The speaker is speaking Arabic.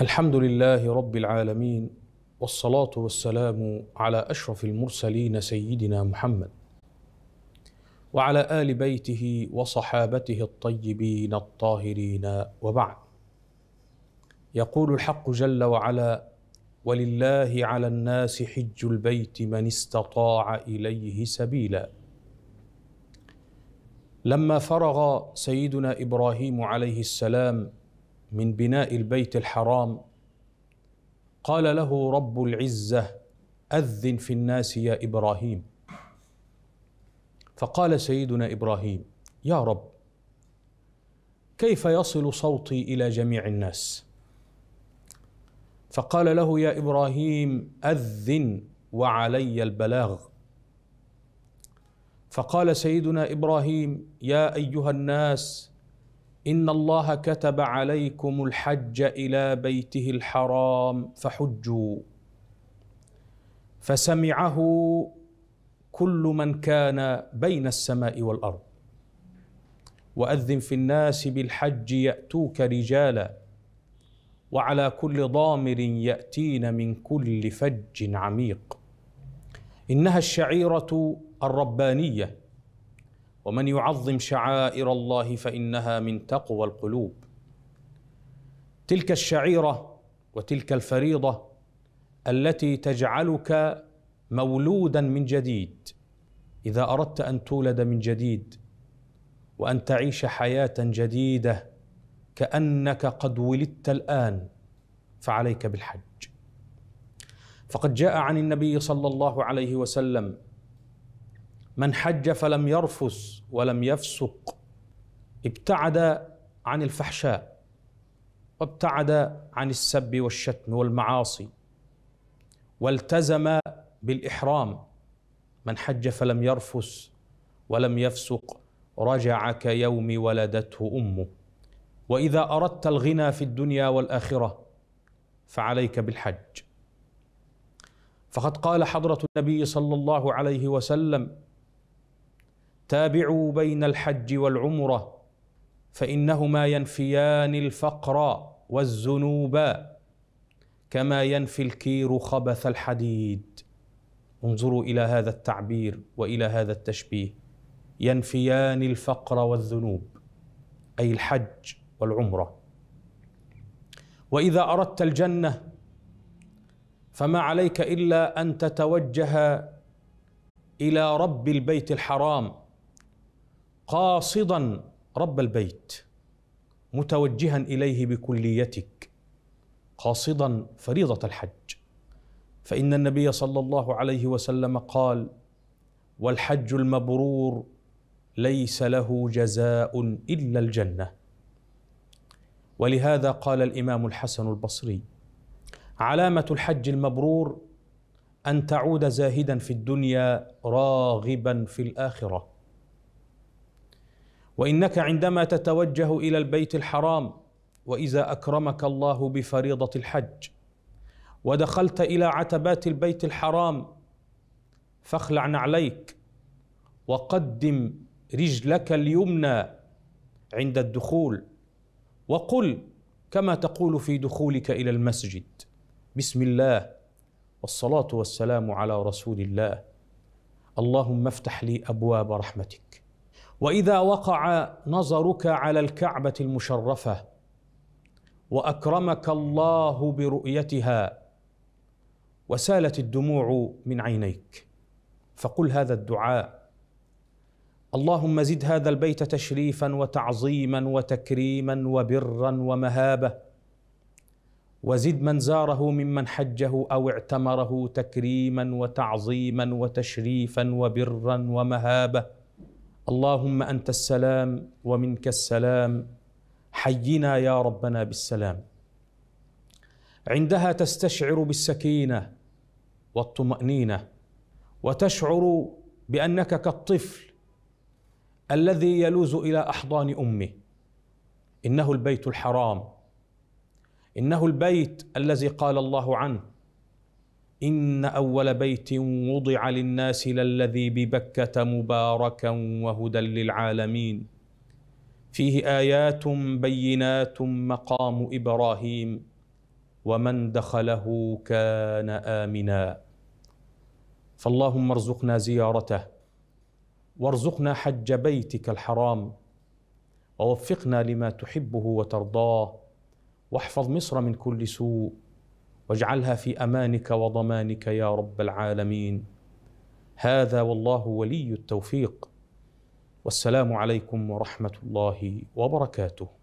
الحمد لله رب العالمين والصلاه والسلام على اشرف المرسلين سيدنا محمد وعلى ال بيته وصحابته الطيبين الطاهرين وبعد يقول الحق جل وعلا ولله على الناس حج البيت من استطاع اليه سبيلا لما فرغ سيدنا ابراهيم عليه السلام من بناء البيت الحرام قال له رب العزه اذن في الناس يا ابراهيم فقال سيدنا ابراهيم يا رب كيف يصل صوتي الى جميع الناس فقال له يا ابراهيم اذن وعلي البلاغ فقال سيدنا ابراهيم يا ايها الناس ان الله كتب عليكم الحج الى بيته الحرام فحجوا فسمعه كل من كان بين السماء والارض واذن في الناس بالحج ياتوك رجالا وعلى كل ضامر ياتين من كل فج عميق انها الشعيره الربانيه ومن يعظم شعائر الله فانها من تقوى القلوب تلك الشعيره وتلك الفريضه التي تجعلك مولودا من جديد اذا اردت ان تولد من جديد وان تعيش حياه جديده كانك قد ولدت الان فعليك بالحج فقد جاء عن النبي صلى الله عليه وسلم من حج فلم يرفث ولم يفسق ابتعد عن الفحشاء وابتعد عن السب والشتم والمعاصي والتزم بالاحرام من حج فلم يرفث ولم يفسق رجع كيوم ولدته امه واذا اردت الغنى في الدنيا والاخره فعليك بالحج فقد قال حضره النبي صلى الله عليه وسلم تابعوا بين الحج والعمره فانهما ينفيان الفقر والذنوب كما ينفي الكير خبث الحديد انظروا الى هذا التعبير والى هذا التشبيه ينفيان الفقر والذنوب اي الحج والعمره واذا اردت الجنه فما عليك الا ان تتوجه الى رب البيت الحرام قاصدا رب البيت متوجها اليه بكليتك قاصدا فريضه الحج فان النبي صلى الله عليه وسلم قال والحج المبرور ليس له جزاء الا الجنه ولهذا قال الامام الحسن البصري علامه الحج المبرور ان تعود زاهدا في الدنيا راغبا في الاخره وانك عندما تتوجه الى البيت الحرام واذا اكرمك الله بفريضه الحج ودخلت الى عتبات البيت الحرام فاخلع نعليك وقدم رجلك اليمنى عند الدخول وقل كما تقول في دخولك الى المسجد بسم الله والصلاه والسلام على رسول الله اللهم افتح لي ابواب رحمتك واذا وقع نظرك على الكعبه المشرفه واكرمك الله برؤيتها وسالت الدموع من عينيك فقل هذا الدعاء اللهم زد هذا البيت تشريفا وتعظيما وتكريما وبرا ومهابه وزد من زاره ممن حجه او اعتمره تكريما وتعظيما وتشريفا وبرا ومهابه اللهم انت السلام ومنك السلام حينا يا ربنا بالسلام عندها تستشعر بالسكينه والطمانينه وتشعر بانك كالطفل الذي يلوز الى احضان امه انه البيت الحرام انه البيت الذي قال الله عنه ان اول بيت وضع للناس للذي ببكه مباركا وهدى للعالمين فيه ايات بينات مقام ابراهيم ومن دخله كان امنا فاللهم ارزقنا زيارته وارزقنا حج بيتك الحرام ووفقنا لما تحبه وترضاه واحفظ مصر من كل سوء واجعلها في امانك وضمانك يا رب العالمين هذا والله ولي التوفيق والسلام عليكم ورحمه الله وبركاته